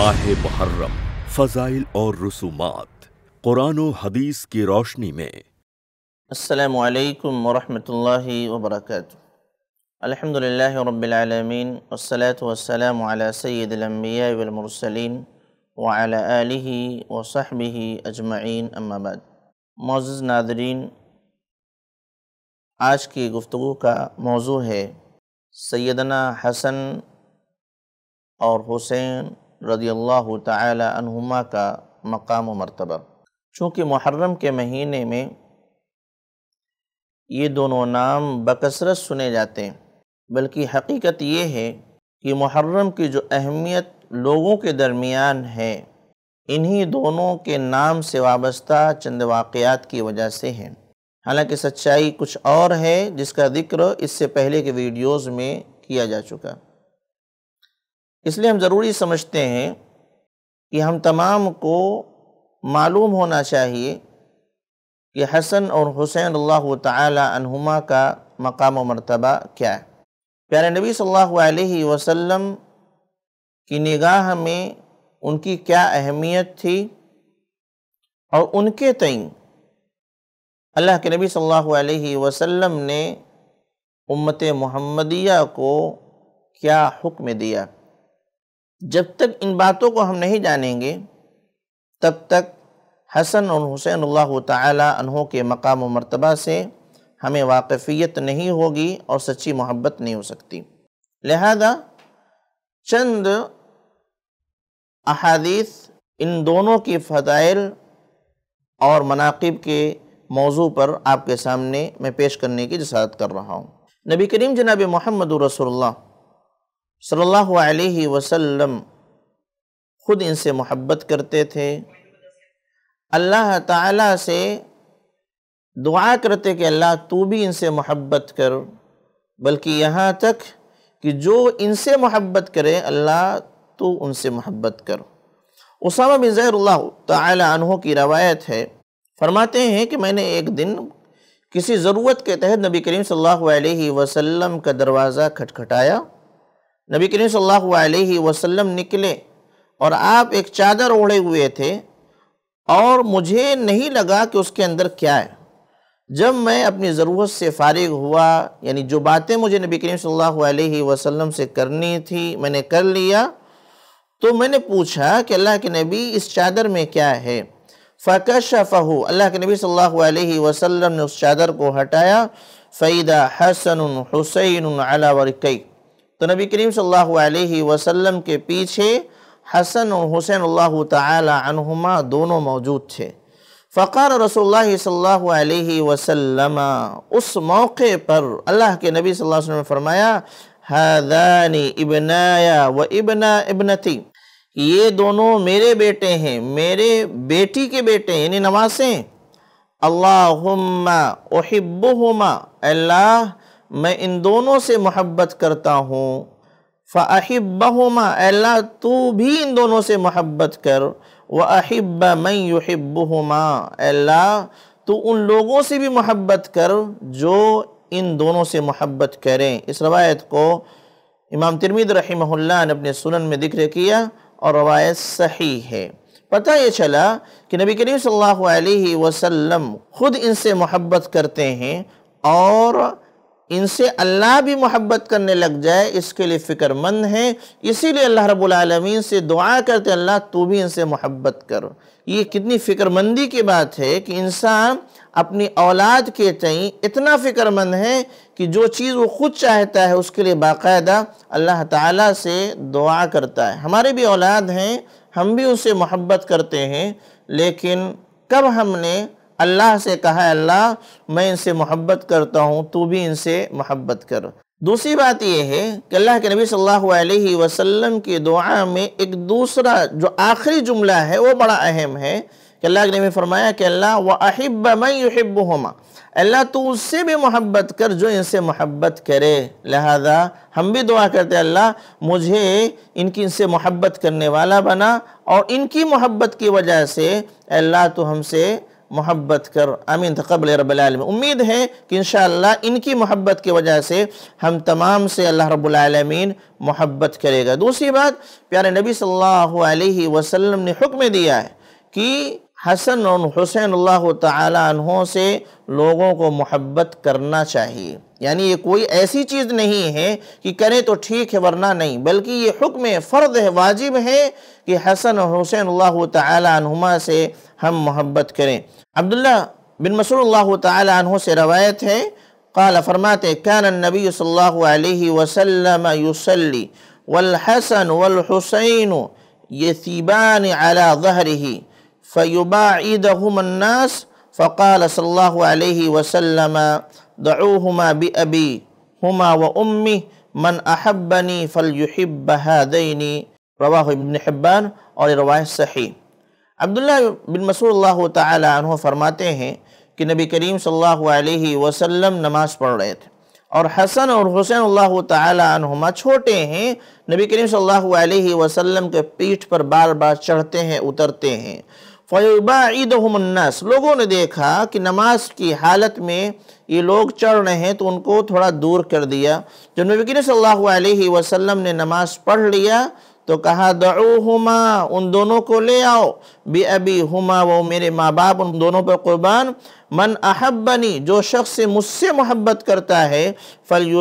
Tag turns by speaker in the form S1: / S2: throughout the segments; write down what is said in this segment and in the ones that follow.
S1: ماہ محرم فضائل اور رسومات قرآن و حدیث کی روشنی میں السلام علیکم ورحمۃ اللہ وبرکاتہ الحمد للہ رب والسلام علی سید الانبیاء والمرسلین وعلی آلہ وصحبہ اجمعین اما بعد معزز ناظرین آج کی گفتگو کا موضوع ہے سیدنا حسن اور حسین رضی اللہ تعالی عنہما کا مقام و مرتبہ چونکہ محرم کے مہینے میں یہ دونوں نام بکثرت سنے جاتے ہیں بلکہ حقیقت یہ ہے کہ محرم کی جو اہمیت لوگوں کے درمیان ہے انہی دونوں کے نام سے وابستہ چند واقعات کی وجہ سے ہیں حالانکہ سچائی کچھ اور ہے جس کا ذکر اس سے پہلے کے ویڈیوز میں کیا جا چکا اس لیے ہم ضروری سمجھتے ہیں کہ ہم تمام کو معلوم ہونا چاہیے کہ حسن اور حسین اللہ تعالی عنہما کا مقام و مرتبہ کیا ہے پیارے نبی صلی اللہ علیہ وسلم کی نگاہ میں ان کی کیا اہمیت تھی اور ان کے تئیں اللہ کے نبی صلی اللہ علیہ وسلم نے امت محمدیہ کو کیا حکم دیا جب تک ان باتوں کو ہم نہیں جانیں گے تب تک حسن اور حسین اللہ تعالی انہوں کے مقام و مرتبہ سے ہمیں واقفیت نہیں ہوگی اور سچی محبت نہیں ہو سکتی لہذا چند احادیث ان دونوں کی فضائل اور مناقب کے موضوع پر آپ کے سامنے میں پیش کرنے کی جسارت کر رہا ہوں نبی کریم جناب محمد رسول اللہ صلی اللہ علیہ وسلم خود ان سے محبت کرتے تھے اللہ تعالیٰ سے دعا کرتے کہ اللہ تو بھی ان سے محبت کر بلکہ یہاں تک کہ جو ان سے محبت کرے اللہ تو ان سے محبت کر اسامہ بن زہر اللہ تعالیٰ عنہ کی روایت ہے فرماتے ہیں کہ میں نے ایک دن کسی ضرورت کے تحت نبی کریم صلی اللہ علیہ وسلم کا دروازہ کھٹکھٹایا نبی کریم صلی اللہ علیہ وسلم نکلے اور آپ ایک چادر اوڑھے ہوئے تھے اور مجھے نہیں لگا کہ اس کے اندر کیا ہے جب میں اپنی ضرورت سے فارغ ہوا یعنی جو باتیں مجھے نبی کریم صلی اللہ علیہ وسلم سے کرنی تھی میں نے کر لیا تو میں نے پوچھا کہ اللہ کے نبی اس چادر میں کیا ہے فقر اللہ کے نبی صلی اللہ علیہ وسلم نے اس چادر کو ہٹایا فعیدہ حسن حُسَيْنٌ عَلَى وقئی تو نبی کریم صلی اللہ علیہ وسلم کے پیچھے حسن و حسین اللہ تعالی عنہما دونوں موجود تھے فقار رسول اللہ صلی اللہ علیہ وسلم اس موقع پر اللہ کے نبی صلی اللہ علیہ وسلم نے فرمایا حدانی ابنایا و ابنا ابنتی یہ دونوں میرے بیٹے ہیں میرے بیٹی کے بیٹے ہیں یعنی نواسیں اللہم احبہما اللہ میں ان دونوں سے محبت کرتا ہوں فَأَحِبَّهُمَا ہما اللہ تو بھی ان دونوں سے محبت کر و مَنْ میں یوحب اللہ تو ان لوگوں سے بھی محبت کر جو ان دونوں سے محبت کریں اس روایت کو امام ترمید رحمہ اللہ نے اپنے سنن میں ذکر کیا اور روایت صحیح ہے پتہ یہ چلا کہ نبی کریم صلی اللہ علیہ وسلم خود ان سے محبت کرتے ہیں اور ان سے اللہ بھی محبت کرنے لگ جائے اس کے لیے فکر مند ہیں اسی لیے اللہ رب العالمین سے دعا کرتے اللہ تو بھی ان سے محبت کر یہ کتنی فکر مندی کی بات ہے کہ انسان اپنی اولاد کے تئیں اتنا فکر مند ہے کہ جو چیز وہ خود چاہتا ہے اس کے لیے باقاعدہ اللہ تعالیٰ سے دعا کرتا ہے ہمارے بھی اولاد ہیں ہم بھی ان سے محبت کرتے ہیں لیکن کب ہم نے اللہ سے کہا اللہ میں ان سے محبت کرتا ہوں تو بھی ان سے محبت کر دوسری بات یہ ہے کہ اللہ کے نبی صلی اللہ علیہ وسلم کی دعا میں ایک دوسرا جو آخری جملہ ہے وہ بڑا اہم ہے کہ اللہ کے نبی فرمایا کہ اللہ وَأَحِبَّ مَنْ میں اللہ تو اس سے بھی محبت کر جو ان سے محبت کرے لہذا ہم بھی دعا کرتے ہیں اللہ مجھے ان کی ان سے محبت کرنے والا بنا اور ان کی محبت کی وجہ سے اللہ تو ہم سے محبت کر امین تقبل رب العالمین امید ہے کہ انشاءاللہ ان کی محبت کی وجہ سے ہم تمام سے اللہ رب العالمین محبت کرے گا دوسری بات پیارے نبی صلی اللہ علیہ وسلم نے حکم دیا ہے کہ حسن اور حسین اللہ تعالیٰ عنہوں سے لوگوں کو محبت کرنا چاہیے یعنی یہ کوئی ایسی چیز نہیں ہے کہ کریں تو ٹھیک ہے ورنہ نہیں بلکہ یہ حکم فرض ہے واجب ہے کہ حسن اور حسین اللہ تعالیٰ عنہما سے ہم محبت کریں عبداللہ بن مسعود اللہ تعالیٰ عنہ سے روایت ہے قال فرماتے کان النبی صلی اللہ علیہ وسلم يصلي والحسن والحسین یثیبان على ظهره فيباعدهما الناس فقال صلى الله عليه وسلم دعوهما بأبي هما وأمي من أحبني فليحب هذين رواه ابن حبان اور رواه صحيح عبداللہ بن مسعود اللہ تعالی عنہ فرماتے ہیں کہ نبی کریم صلی اللہ علیہ وسلم نماز پڑھ رہے تھے اور حسن اور حسین اللہ تعالی عنہما چھوٹے ہیں نبی کریم صلی اللہ علیہ وسلم کے پیٹھ پر بار بار چڑھتے ہیں اترتے ہیں فیبہ النَّاسِ لوگوں نے دیکھا کہ نماز کی حالت میں یہ لوگ چڑھ رہے ہیں تو ان کو تھوڑا دور کر دیا جب نبی کریم صلی اللہ علیہ وسلم نے نماز پڑھ لیا تو کہا دعوہما ان دونوں کو لے آؤ بے ابی ہما وہ میرے ماں باپ ان دونوں پر قربان من احبنی جو شخص مجھ سے محبت کرتا ہے فل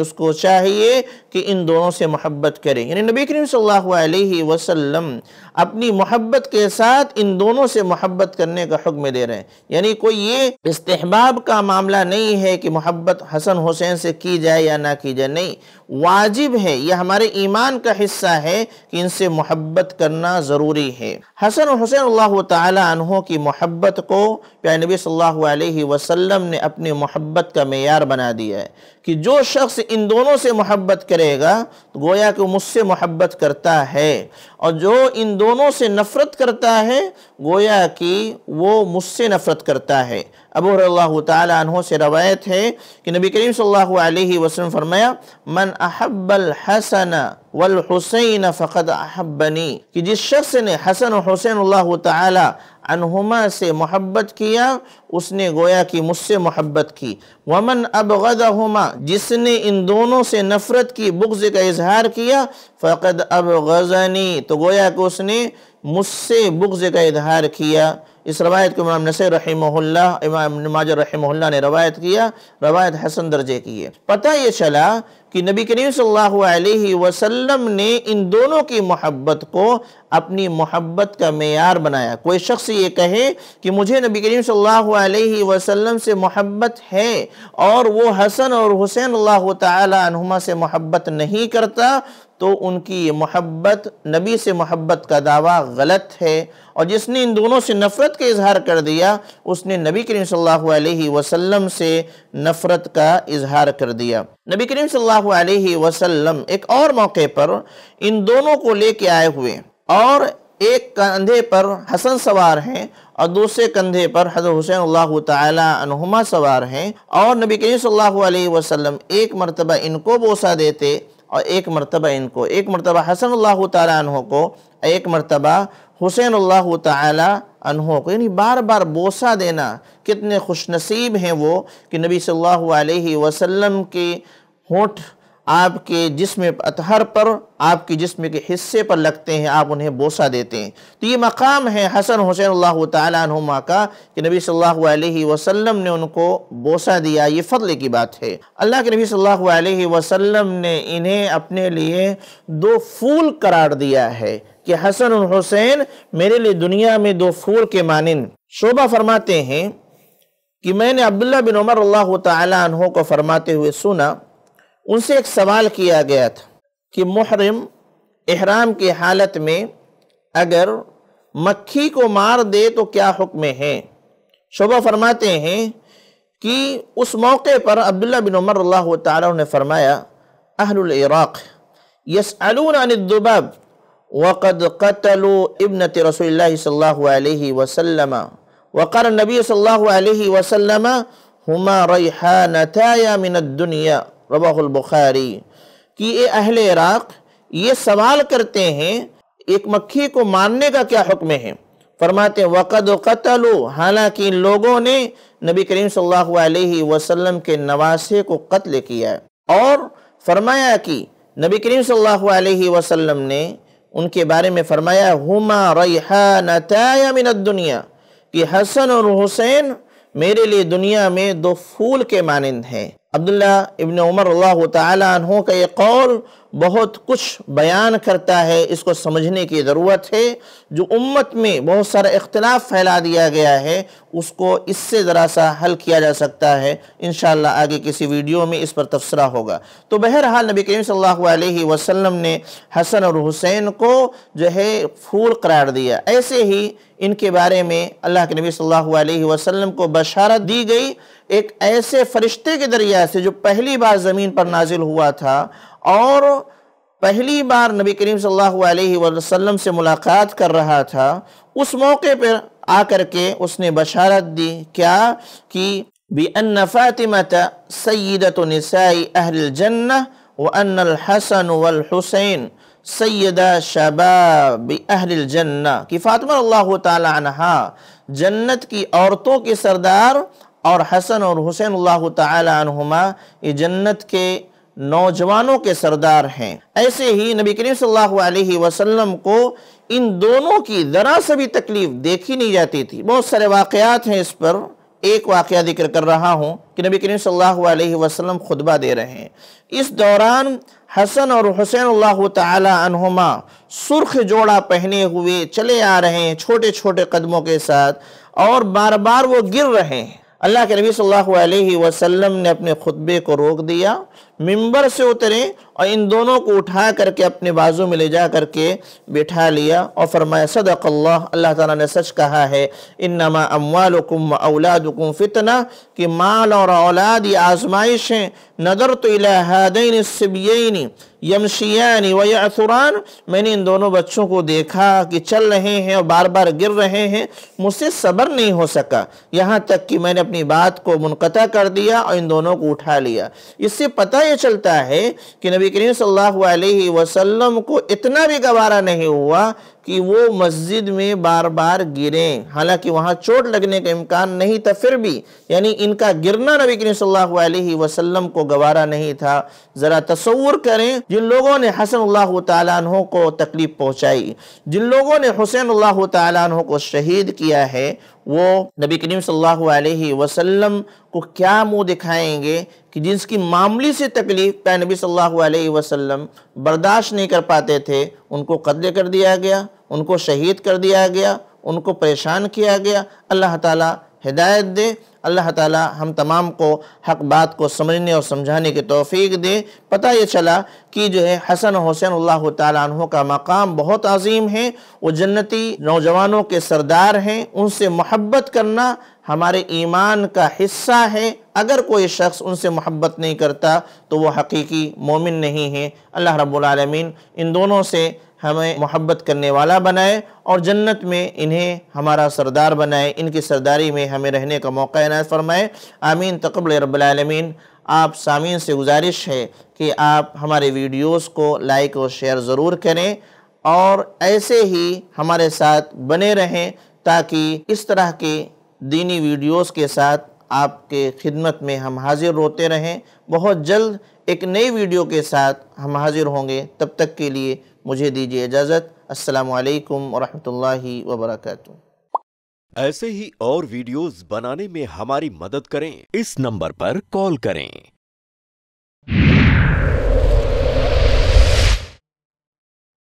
S1: اس کو چاہیے کہ ان دونوں سے محبت کرے یعنی نبی کریم صلی اللہ علیہ وسلم اپنی محبت کے ساتھ ان دونوں سے محبت کرنے کا حکم دے رہے ہیں یعنی کوئی یہ استحباب کا معاملہ نہیں ہے کہ محبت حسن حسین سے کی جائے یا نہ کی جائے نہیں واجب ہے یہ ہمارے ایمان کا حصہ ہے کہ ان سے محبت کرنا ضروری ضروری ہے حسن و حسین اللہ تعالی عنہ کی محبت کو پیارے نبی صلی اللہ علیہ وسلم نے اپنی محبت کا معیار بنا دیا ہے کہ جو شخص ان دونوں سے محبت کرے گا تو گویا کہ مجھ سے محبت کرتا ہے اور جو ان دونوں سے نفرت کرتا ہے گویا کہ وہ مجھ سے نفرت کرتا ہے ابو رضی اللہ تعالی عنہ سے روایت ہے کہ نبی کریم صلی اللہ علیہ وسلم فرمایا من احب الحسن والحسين فقد احبني كي جس شخص نے حسن و حسین اللہ تعالی عنہما سے محبت کیا اس نے گویا کی مجھ سے محبت کی ومن ابغدہما جس نے ان دونوں سے نفرت کی بغض کا اظہار کیا فقد ابغزنی تو گویا کہ اس نے مجھ سے بغض کا اظہار کیا اس روایت کو امام نصر رحمہ اللہ امام نماجر رحمہ اللہ نے روایت کیا روایت حسن درجے کی ہے پتہ یہ چلا کہ نبی کریم صلی اللہ علیہ وسلم نے ان دونوں کی محبت کو اپنی محبت کا معیار بنایا کوئی شخص یہ کہے کہ مجھے نبی کریم صلی اللہ علیہ وسلم سے محبت ہے اور وہ حسن اور حسین اللہ تعالی عنہما سے محبت نہیں کرتا تو ان کی محبت نبی سے محبت کا دعویٰ غلط ہے اور جس نے ان دونوں سے نفرت کا اظہار کر دیا اس نے نبی کریم صلی اللہ علیہ وسلم سے نفرت کا اظہار کر دیا نبی کریم صلی اللہ علیہ وسلم ایک اور موقع پر ان دونوں کو لے کے آئے ہوئے اور ایک کندھے پر حسن سوار ہیں اور دوسرے کندھے پر حضرت حسین اللہ تعالی عنہما سوار ہیں اور نبی کریم صلی اللہ علیہ وسلم ایک مرتبہ ان کو بوسہ دیتے اور ایک مرتبہ ان کو ایک مرتبہ حسن اللہ تعالی عنہ کو ایک مرتبہ حسین اللہ تعالی عنہ کو یعنی بار بار بوسہ دینا کتنے خوش نصیب ہیں وہ کہ نبی صلی اللہ علیہ وسلم کی ہونٹ آپ کے جسم اطہر پر آپ کے جسم کے حصے پر لگتے ہیں آپ انہیں بوسہ دیتے ہیں تو یہ مقام ہے حسن حسین اللہ تعالیٰ عنہما کا کہ نبی صلی اللہ علیہ وسلم نے ان کو بوسا دیا یہ فضل کی بات ہے اللہ کے نبی صلی اللہ علیہ وسلم نے انہیں اپنے لیے دو پھول قرار دیا ہے کہ حسن حسین میرے لیے دنیا میں دو پھول کے مانند شعبہ فرماتے ہیں کہ میں نے عبداللہ بن عمر اللہ تعالیٰ عنہ کو فرماتے ہوئے سنا ان سے ایک سوال کیا گیا تھا کہ محرم احرام کے حالت میں اگر مکھی کو مار دے تو کیا حکم ہے شبہ فرماتے ہیں کہ اس موقع پر عبداللہ بن عمر اللہ تعالیٰ نے فرمایا اہل العراق عن الدباب وقد قتلوا ابنت رسول اللہ صلی اللہ علیہ وسلم وقال نبی صلی اللہ علیہ وسلم ہما ریحانتایا من الدنیا ربا البخاری کہ یہ اہل عراق یہ سوال کرتے ہیں ایک مکھی کو ماننے کا کیا حکم ہے فرماتے ہیں وقت حالانکہ ان لوگوں نے نبی کریم صلی اللہ علیہ وسلم کے نواسے کو قتل کیا ہے اور فرمایا کہ نبی کریم صلی اللہ علیہ وسلم نے ان کے بارے میں فرمایا کہ حسن اور حسین میرے لیے دنیا میں دو پھول کے مانند ہیں عبداللہ ابن عمر اللہ تعالی عنہ کا یہ قول بہت کچھ بیان کرتا ہے اس کو سمجھنے کی ضرورت ہے جو امت میں بہت سارا اختلاف پھیلا دیا گیا ہے اس کو اس سے ذرا سا حل کیا جا سکتا ہے انشاءاللہ آگے کسی ویڈیو میں اس پر تبصرہ ہوگا تو بہرحال نبی کریم صلی اللہ علیہ وسلم نے حسن اور حسین کو جو ہے پھول قرار دیا ایسے ہی ان کے بارے میں اللہ کے نبی صلی اللہ علیہ وسلم کو بشارت دی گئی ایک ایسے فرشتے کے دریا سے جو پہلی بار زمین پر نازل ہوا تھا اور پہلی بار نبی کریم صلی اللہ علیہ وسلم سے ملاقات کر رہا تھا اس موقع پر آ کر کے اس نے بشارت دی کیا کہ فَاتِمَةَ سَيِّدَةُ نِسَائِ أَهْلِ الْجَنَّةِ الحسن الْحَسَنُ وَالْحُسَيْنِ سَيِّدَ شَبَابِ أَهْلِ الْجَنَّةِ کی فاطمہ اللہ تعالی عنہ جنت کی عورتوں کے سردار اور حسن اور حسین اللہ تعالی عنہما یہ جنت کے نوجوانوں کے سردار ہیں ایسے ہی نبی کریم صلی اللہ علیہ وسلم کو ان دونوں کی ذرا سا بھی تکلیف دیکھی نہیں جاتی تھی بہت سارے واقعات ہیں اس پر ایک واقعہ ذکر کر رہا ہوں کہ نبی کریم صلی اللہ علیہ وسلم دے رہے ہیں اس دوران حسن اور حسین اللہ تعالی عنہما سرخ جوڑا پہنے ہوئے چلے آ رہے ہیں چھوٹے چھوٹے قدموں کے ساتھ اور بار بار وہ گر رہے ہیں اللہ کے نبی صلی اللہ علیہ وسلم نے اپنے خطبے کو روک دیا ممبر سے اتریں اور ان دونوں کو اٹھا کر کے اپنے بازو میں لے جا کر کے بٹھا لیا اور فرمایا صدق اللہ اللہ تعالیٰ نے سچ کہا ہے انما اموالکم و اولادکم فتنہ کہ مال اور اولاد یہ آزمائش ہیں نظرت السبیین یمشیانی و یعثران میں نے ان دونوں بچوں کو دیکھا کہ چل رہے ہیں اور بار بار گر رہے ہیں مجھ سے صبر نہیں ہو سکا یہاں تک کہ میں نے اپنی بات کو منقطع کر دیا اور ان دونوں کو اٹھا لیا اس سے پتہ یہ چلتا ہے کہ نبی نبی کریم صلی اللہ علیہ وسلم کو اتنا بھی گوارا نہیں ہوا کہ وہ مسجد میں بار بار گریں حالانکہ وہاں چوٹ لگنے کا امکان نہیں تھا پھر بھی یعنی ان کا گرنا نبی کریم صلی اللہ علیہ وسلم کو گوارا نہیں تھا ذرا تصور کریں جن لوگوں نے حسن اللہ تعالیٰ عنہ کو تکلیف پہنچائی جن لوگوں نے حسین اللہ تعالیٰ عنہ کو شہید کیا ہے وہ نبی کریم صلی اللہ علیہ وسلم کو کیا منہ دکھائیں گے کہ جس کی معاملی سے تکلیف پہ نبی صلی اللہ علیہ وسلم برداشت نہیں کر پاتے تھے ان کو قتل کر دیا گیا ان کو شہید کر دیا گیا ان کو پریشان کیا گیا اللہ تعالیٰ ہدایت دے اللہ تعالیٰ ہم تمام کو حق بات کو سمجھنے اور سمجھانے کی توفیق دے پتہ یہ چلا کہ جو ہے حسن حسین اللہ تعالیٰ عنہ کا مقام بہت عظیم ہے وہ جنتی نوجوانوں کے سردار ہیں ان سے محبت کرنا ہمارے ایمان کا حصہ ہے اگر کوئی شخص ان سے محبت نہیں کرتا تو وہ حقیقی مومن نہیں ہے اللہ رب العالمین ان دونوں سے ہمیں محبت کرنے والا بنائے اور جنت میں انہیں ہمارا سردار بنائے ان کی سرداری میں ہمیں رہنے کا موقع عنایت فرمائے آمین تقبل رب العالمین آپ سامعین سے گزارش ہے کہ آپ ہمارے ویڈیوز کو لائک اور شیئر ضرور کریں اور ایسے ہی ہمارے ساتھ بنے رہیں تاکہ اس طرح کے دینی ویڈیوز کے ساتھ آپ کے خدمت میں ہم حاضر ہوتے رہیں بہت جلد ایک نئی ویڈیو کے ساتھ ہم حاضر ہوں گے تب تک کے لیے مجھے دیجیے اجازت السلام علیکم ورحمت اللہ وبرکاتہ ایسے ہی اور ویڈیوز بنانے میں ہماری مدد کریں اس نمبر پر کال کریں